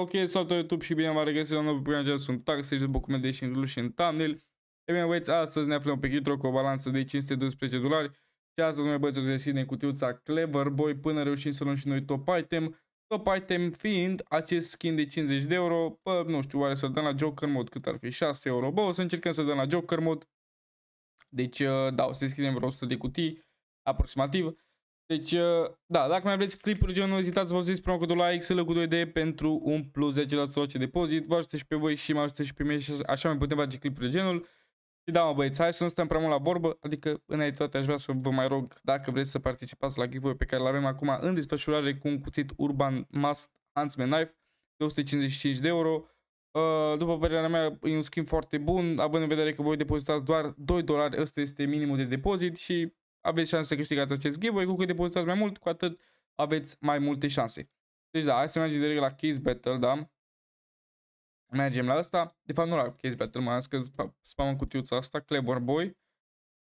Ok, salut YouTube și bine v-am regăsit la un nou program, sunt și după cum și în și în thumbnail. E bine băieți, astăzi ne aflăm pe Kitro cu o balanță de 512 dolari și astăzi mai băieți o deschidem cutiuța Clever Boy până reușim să luăm și noi top item. Top item fiind acest skin de 50 de euro, pă, nu știu, oare să dăm la Joker mod cât ar fi, 6 euro, bă, o să încercăm să dăm la Joker mod. Deci, uh, da, o să deschidem vreo 100 de cutii, aproximativ. Deci, uh, da, dacă mai vreți clipuri genul, nu uitați să folosiți promo codul like, să cu 2D pentru un plus 10% de depozit. Vă ajută și pe voi și mă ajută și pe mine și așa mai putem face clipuri de genul. Și da, mă băieți, hai să nu stăm prea mult la vorbă, adică înainte toate aș vrea să vă mai rog dacă vreți să participați la giveaway pe care îl avem acum în desfășurare cu un cuțit Urban Must Huntsman Knife 255 de euro. Uh, după părerea mea, e un schimb foarte bun, având în vedere că voi depozitați doar 2 dolari, ăsta este minimul de depozit și aveți șanse să câștigați acest giveaway. Cu cât depozitați mai mult, cu atât aveți mai multe șanse. Deci da, hai să mergem direct la Case Battle, da? Mergem la asta. De fapt nu la Case Battle, mai ales că în cutiuța asta, Clever Boy.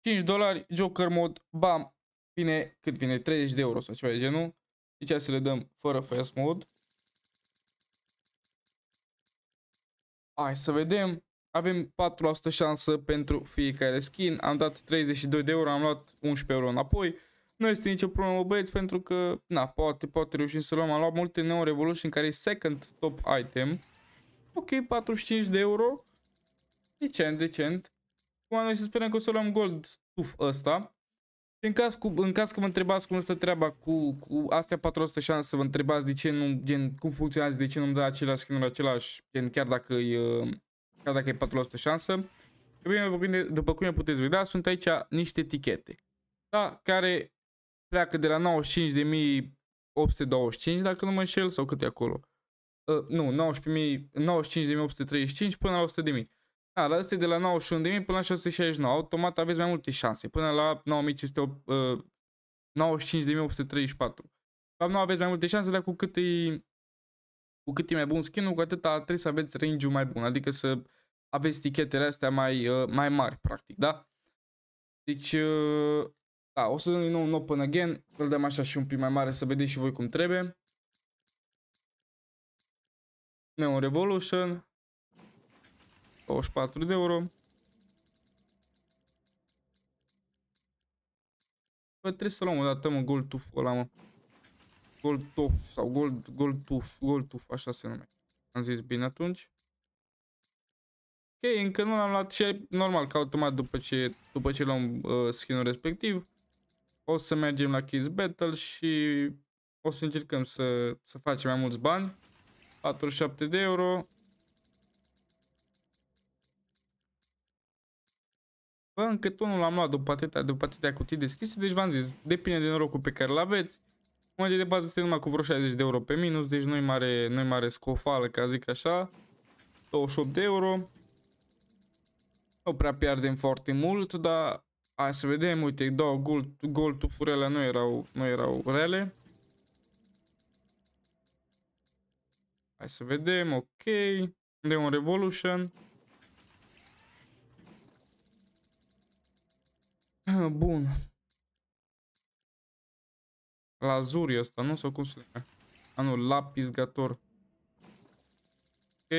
5 dolari, Joker Mod, bam, vine cât vine, 30 de euro sau ceva de genul. Deci hai să le dăm fără fast mod. Hai să vedem. Avem 4% șansă pentru fiecare skin. Am dat 32 de euro, am luat 11 euro înapoi. Nu este nicio problemă, băieți, pentru că, na, poate, poate reușim să luăm. Am luat multe Neo Revolution, care e second top item. Ok, 45 de euro. Decent, decent. Acum noi să sperăm că o să luăm gold stuf ăsta. În caz, cu, în caz că vă întrebați cum stă treaba cu, cu astea 400 șanse, să vă întrebați de ce nu, gen, cum funcționează, de ce nu-mi dă același skin același, gen, chiar dacă e, chiar dacă e 4% șansă. Bine, după cum puteți vedea, sunt aici niște etichete, da, care pleacă de la 95.825, dacă nu mă înșel, sau cât e acolo. Uh, nu, 95.835 până la 100.000. Da, la e de la 91.000 până la 669, automat aveți mai multe șanse, până la 95.834. Cam ă, nu aveți mai multe șanse, dar cu cât e, cu cât e mai bun skin-ul, cu atâta trebuie să aveți range-ul mai bun, adică să aveți tichetele astea mai, uh, mai mari, practic, da? Deci, uh, da, o să dăm din nou un open again, îl dăm așa și un pic mai mare să vedeți și voi cum trebuie. Neon Revolution, 24 de euro. Bă, trebuie să luăm o dată, mă, Gold Tooth ăla, mă. Gold Tooth sau Gold, Gold Tooth, Gold Tooth, așa se numește. Am zis bine atunci. Ok, încă nu l-am luat și normal că automat după ce, după ce luăm uh, skin-ul respectiv o să mergem la Kiss Battle și o să încercăm să, să facem mai mulți bani. 47 de euro. Bă, încă tot nu l-am luat după atâtea, după atâtea cutii deschise, deci v-am zis, depinde de norocul pe care îl aveți. În momentul de bază este numai cu vreo 60 de euro pe minus, deci nu-i mare, nu mare scofală, ca zic așa. 28 de euro. Nu prea pierdem foarte mult, dar hai să vedem, uite, două gol, gol tufurele nu erau, nu erau rele. Hai să vedem, ok. De un Revolution. Ah, bun. Lazuri asta, nu? Sau cum se numește? Anul nu, lapis gator. Ok.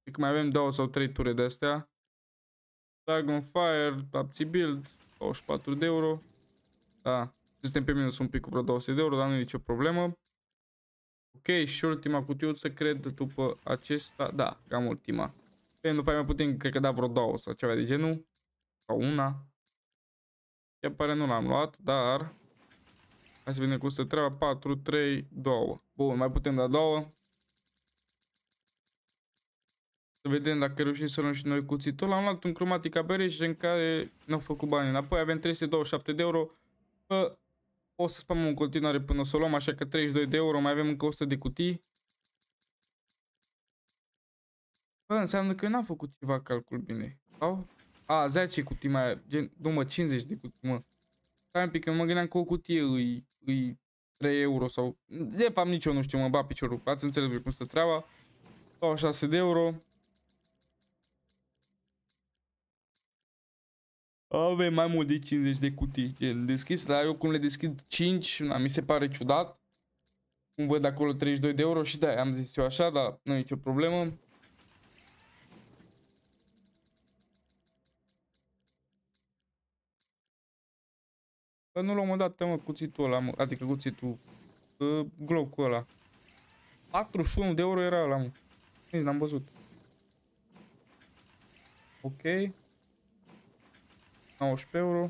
Adică mai avem două sau trei ture de astea. Dragonfire, Apti Build, 24 de euro. Da, suntem pe minus un pic cu vreo 200 de euro, dar nu e nicio problemă. Ok, și ultima cutiuță, cred, după acesta, da, cam ultima. Pe după aia mai putem, cred că da vreo două sau ceva de genul. Sau una. Ce pare nu l-am luat, dar... Hai să vedem cum se treaba. 4, 3, 2. Bun, mai putem da două. Să vedem dacă reușim să luăm și noi cuțitul. Am luat un cromatic aberej în care n-au făcut bani înapoi. Avem 327 de euro. Bă, o să spăm în continuare până o să o luăm, așa că 32 de euro. Mai avem încă 100 de cutii. Bă, înseamnă că eu n-am făcut ceva calcul bine. Sau? A, 10 cutii mai... Gen, nu mă, 50 de cutii, mă. Stai un pic, mă gândeam că o cutie îi, îi 3 euro sau... De fapt, nici eu nu știu, mă ba piciorul. Ați înțeles cum stă treaba. Sau 6 de euro. Avem mai mult de 50 de cutii gen deschis, dar eu cum le deschid 5, na, mi se pare ciudat. Cum văd acolo 32 de euro și da, am zis eu așa, dar nu e nicio problemă. Bă, nu l-am dat, mă, cuțitul ăla, mă, adică cuțitul, uh, glocul ăla. 41 de euro era ăla, mă. Nici n-am văzut. Ok. 19 euro,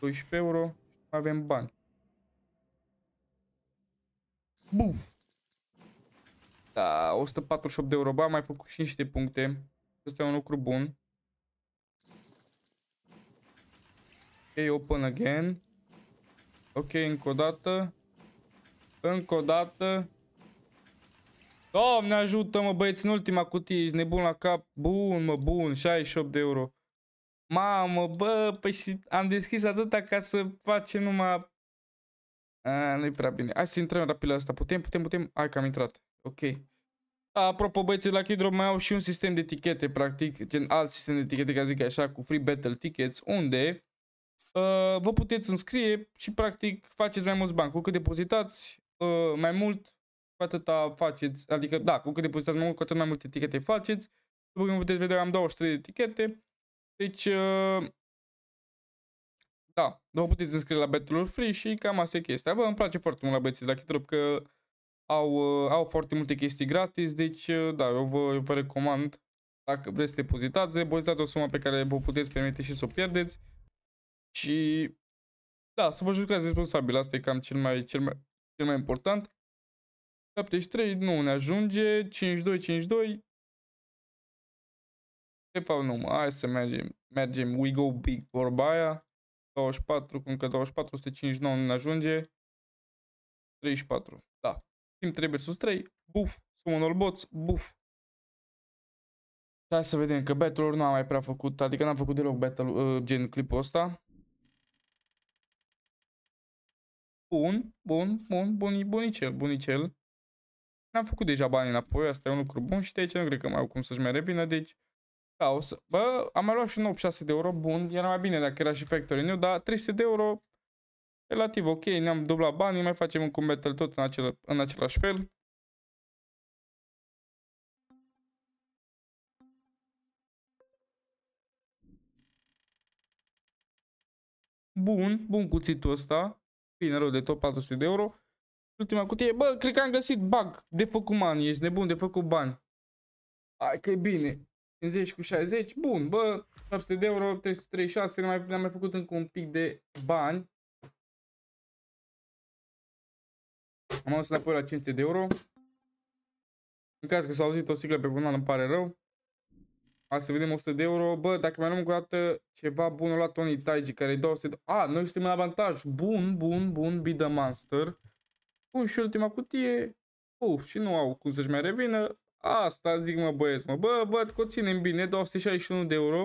12 euro, avem bani. Buf! Da, 148 de euro, ba, mai făcut și niște puncte. Asta e un lucru bun. Ok, open again. Ok, încă o dată. Încă o dată. Doamne ajută mă băieți, în ultima cutie, ești nebun la cap. Bun mă, bun, 68 de euro. Mamă, bă, păi și am deschis atâta ca să facem numai... A, nu prea bine. Hai să intrăm rapid la asta. Putem, putem, putem. Hai că am intrat. Ok. Apropo, băieții, la Kidrop mai au și un sistem de etichete, practic, gen alt sistem de etichete, ca zic așa, cu free battle tickets, unde uh, vă puteți înscrie și, practic, faceți mai mulți bani. Cu cât depozitați uh, mai mult, cu atâta faceți, adică, da, cu cât depozitați mai mult, cu atât mai multe etichete faceți. După cum puteți vedea, am 23 de etichete. Deci, uh, da, vă puteți înscrie la battle free și cam asta e chestia. Bă, îmi place foarte mult la băieții de la Kitrop că au, uh, au foarte multe chestii gratis, deci uh, da, eu vă, eu vă recomand dacă vreți să depozitați, depozitați o sumă pe care vă puteți permite și să o pierdeți și da, să vă jucați responsabil, asta e cam cel mai, cel mai, cel mai important. 73 nu ne ajunge, 52, 52, PayPal nu, hai să mergem, mergem, we go big, vorba aia, 24, cum că 24, 159 nu ne ajunge, 34, da, timp 3 sus 3, buf, summon all bots, buf. Hai să vedem, că battle nu am mai prea făcut, adică n-am făcut deloc battle uh, gen clipul ăsta. Bun, bun, bun, bun bunicel, bunicel. N-am făcut deja bani înapoi, asta e un lucru bun și de aici nu cred că mai au cum să-și mai revină, deci da, o să... Bă, am mai luat și un 86 de euro, bun, era mai bine dacă era și factory new, dar 300 de euro, relativ ok, ne-am dublat banii, mai facem un battle tot în, acel, în același fel. Bun, bun cuțitul ăsta. Bine rău de tot 400 de euro. Ultima cutie, bă, cred că am găsit bug. De făcut bani, ești nebun de făcut bani. Hai că e bine. 50 cu 60, bun, bă, 700 de euro, 336, ne-am mai, mai făcut încă un pic de bani. Am ajuns înapoi la 500 de euro. În caz că s-a auzit o sigla pe canal, îmi pare rău. Hai să vedem 100 de euro. Bă, dacă mai luăm încă o dată ceva bun, o luat Tony Taiji, care e 200 de... A, noi suntem în avantaj. Bun, bun, bun, be the monster. Bun, păi, și ultima cutie. Uf, și nu au cum să-și mai revină. Asta zic mă băieți, mă. Bă, văd că o ținem bine, 261 de euro.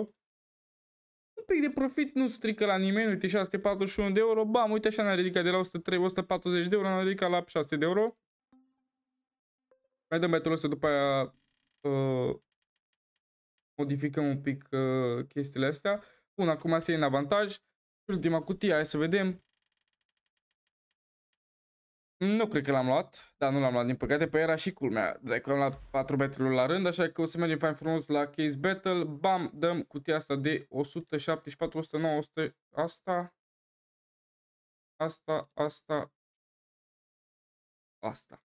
Un pic de profit nu strică la nimeni, uite 641 de euro. Bam, uite așa ne-a ridicat de la 103, 140 de euro, ne-a ridicat la 600 de euro. Mai dăm betul ăsta, după aia uh, modificăm un pic uh, chestiile astea. Bun, acum se e în avantaj. Ultima cutie, hai să vedem. Nu cred că l-am luat, dar nu l-am luat din păcate, pe păi era și culmea. Dacă am luat 4 battle la rând, așa că o să mergem pe frumos la case battle. Bam, dăm cutia asta de 174, 109, 100, asta, asta, asta, asta.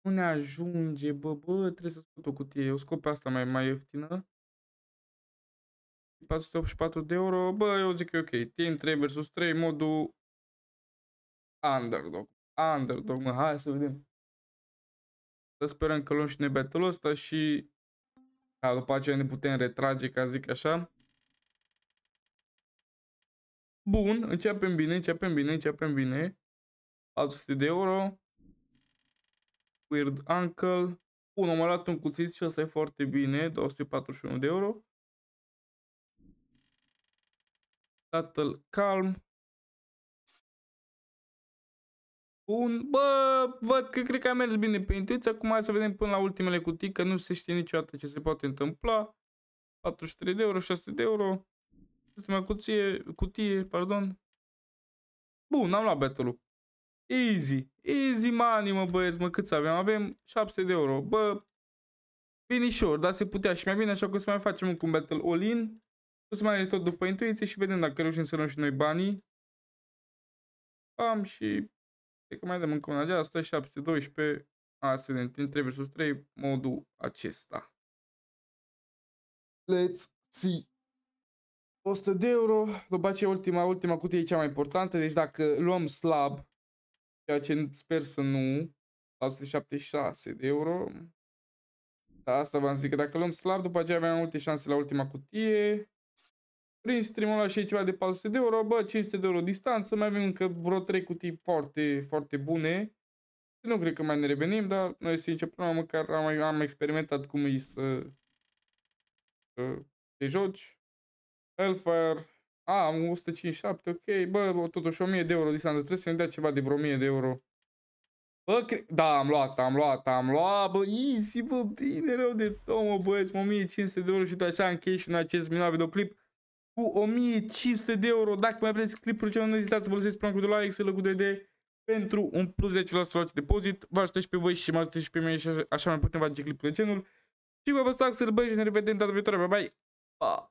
Nu ne ajunge, bă, bă, trebuie să scot o cutie. o scop pe asta mai, mai ieftină. 484 de euro, bă, eu zic că e ok. Team 3 vs 3, modul Underdog. Underdog, mă, hai să vedem. Să sperăm că luăm și noi battle ăsta și... Ca da, după aceea ne putem retrage, ca zic așa. Bun, începem bine, începem bine, începem bine. 400 de euro. Weird Uncle. Bun, am a luat un cuțit și asta e foarte bine, 241 de euro. Tatăl calm. un, bă, văd că cred că a mers bine pe intuiție, acum hai să vedem până la ultimele cutii, că nu se știe niciodată ce se poate întâmpla. 43 de euro, 600 de euro. Ultima cutie, cutie, pardon. Bun, am luat battle-ul. Easy, easy money, mă băieți, mă, cât avem, Avem 700 de euro, bă, finișor, dar se putea și mai bine, așa că o să mai facem un battle all-in. O să mai tot după intuiție și vedem dacă reușim să luăm și noi banii. Am și Cred că mai dăm încă una de asta, 712 ASN 3 vs 3, modul acesta. Let's see! 100 de euro, după aceea ultima, ultima cutie e cea mai importantă, deci dacă luăm slab, ceea ce sper să nu, 176 de euro, asta v-am zis că dacă luăm slab, după aceea avem multe șanse la ultima cutie, prin streamul ăla și ceva de 400 de euro, bă, 500 de euro distanță, mai avem încă vreo 3 cutii foarte, foarte bune. Nu cred că mai ne revenim, dar noi sincer, până măcar am, am experimentat cum e să, să te joci. Hellfire, a, am 157, ok, bă, totuși 1000 de euro distanță, trebuie să ne dea ceva de vreo 1000 de euro. Bă, cre... da, am luat, am luat, am luat, bă, easy, bă, bine rău de tot, mă, băieți, 1500 de euro și de așa închei și în acest minunat videoclip cu 1500 de euro. Dacă mai vreți clipul cel nu ezitați să vă folosiți de codul AXL cu 2D pentru un plus de 10% la depozit. Vă ajută și pe voi și mă ajută și pe mine și așa mai putem face clipul de genul. Și vă vă să l băieți și ne revedem data viitoare. Bye bye! Pa!